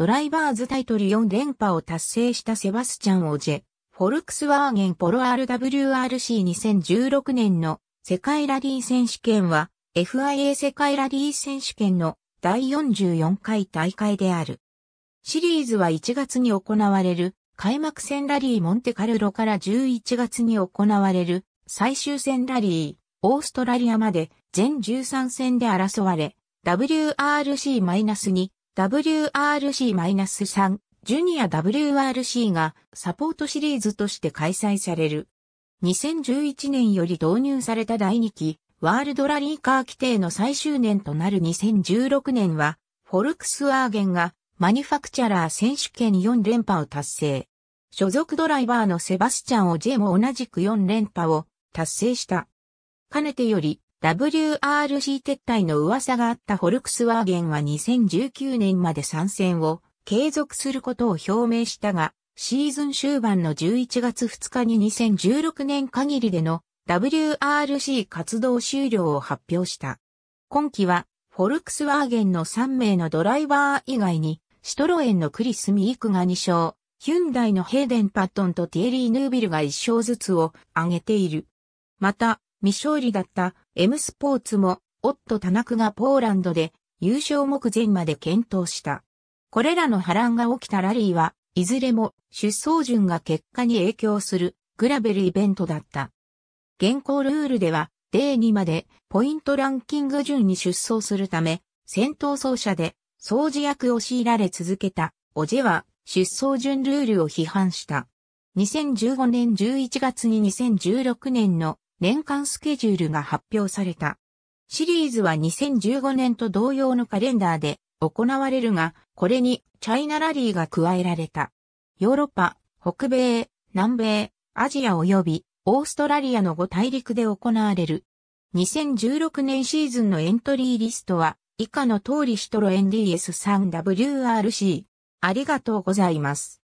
ドライバーズタイトル4連覇を達成したセバスチャン・オジェ、フォルクスワーゲンポロ RWRC2016 年の世界ラリー選手権は FIA 世界ラリー選手権の第44回大会である。シリーズは1月に行われる開幕戦ラリーモンテカルロから11月に行われる最終戦ラリーオーストラリアまで全13戦で争われ WRC-2 WRC-3、ジュニア WRC がサポートシリーズとして開催される。2011年より導入された第2期、ワールドラリーカー規定の最終年となる2016年は、フォルクスワーゲンがマニュファクチャラー選手権4連覇を達成。所属ドライバーのセバスチャン・オジェも同じく4連覇を達成した。かねてより WRC 撤退の噂があったフォルクスワーゲンは2019年まで参戦を継続することを表明したが、シーズン終盤の11月2日に2016年限りでの WRC 活動終了を発表した。今季は、フォルクスワーゲンの3名のドライバー以外に、シトロエンのクリス・ミークが2勝、ヒュンダイのヘイデン・パットンとティエリー・ヌービルが1勝ずつを挙げている。また、未勝利だった M スポーツも、夫田中がポーランドで優勝目前まで検討した。これらの波乱が起きたラリーは、いずれも出走順が結果に影響するグラベルイベントだった。現行ルールでは、デー2までポイントランキング順に出走するため、先頭走者で掃除役を強いられ続けた、オジェは出走順ルールを批判した。2015年11月に2016年の年間スケジュールが発表された。シリーズは2015年と同様のカレンダーで行われるが、これにチャイナラリーが加えられた。ヨーロッパ、北米、南米、アジア及びオーストラリアの5大陸で行われる。2016年シーズンのエントリーリストは以下の通りシトロ NDS3WRC。ありがとうございます。